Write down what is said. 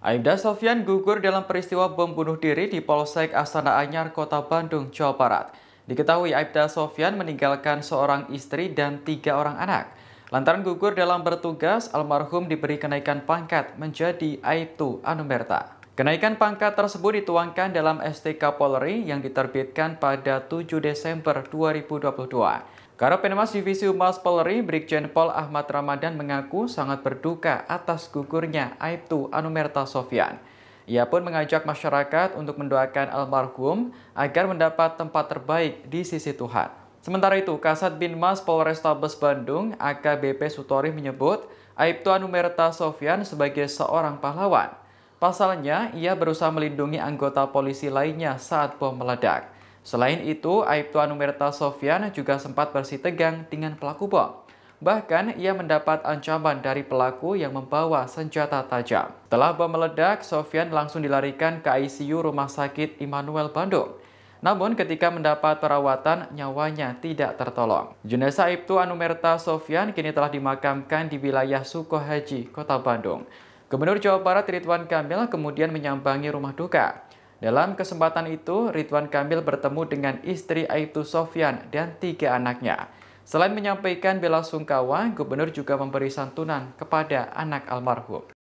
Aibda Sofian gugur dalam peristiwa bom bunuh diri di Polsek Astana Anyar, Kota Bandung, Jawa Barat. Diketahui Aibda Sofian meninggalkan seorang istri dan tiga orang anak. Lantaran gugur dalam bertugas, almarhum diberi kenaikan pangkat menjadi Aibtu Anumerta. Kenaikan pangkat tersebut dituangkan dalam STK Polri yang diterbitkan pada 7 Desember 2022. Karopenmas Divisi Humas Polri Brigjen Pol Ahmad Ramadan mengaku sangat berduka atas gugurnya Aibtu Anumerta Sofyan. Ia pun mengajak masyarakat untuk mendoakan almarhum agar mendapat tempat terbaik di sisi Tuhan. Sementara itu, Kasat Binmas Polrestabes Bandung AKBP Sutori menyebut Aibtu Anumerta Sofyan sebagai seorang pahlawan. Pasalnya, ia berusaha melindungi anggota polisi lainnya saat bom meledak. Selain itu, Aibtu Anumerta Sofian juga sempat bersih tegang dengan pelaku bom. Bahkan, ia mendapat ancaman dari pelaku yang membawa senjata tajam. Setelah bom meledak, Sofian langsung dilarikan ke ICU Rumah Sakit Immanuel Bandung. Namun ketika mendapat perawatan, nyawanya tidak tertolong. Jenazah Ibtu Anumerta Sofyan kini telah dimakamkan di wilayah Sukohaji, Kota Bandung. Gubernur Jawa Barat Ridwan Kamil kemudian menyambangi rumah duka. Dalam kesempatan itu, Ridwan Kamil bertemu dengan istri Aibtu Sofyan dan tiga anaknya. Selain menyampaikan bela sungkawa, gubernur juga memberi santunan kepada anak almarhum.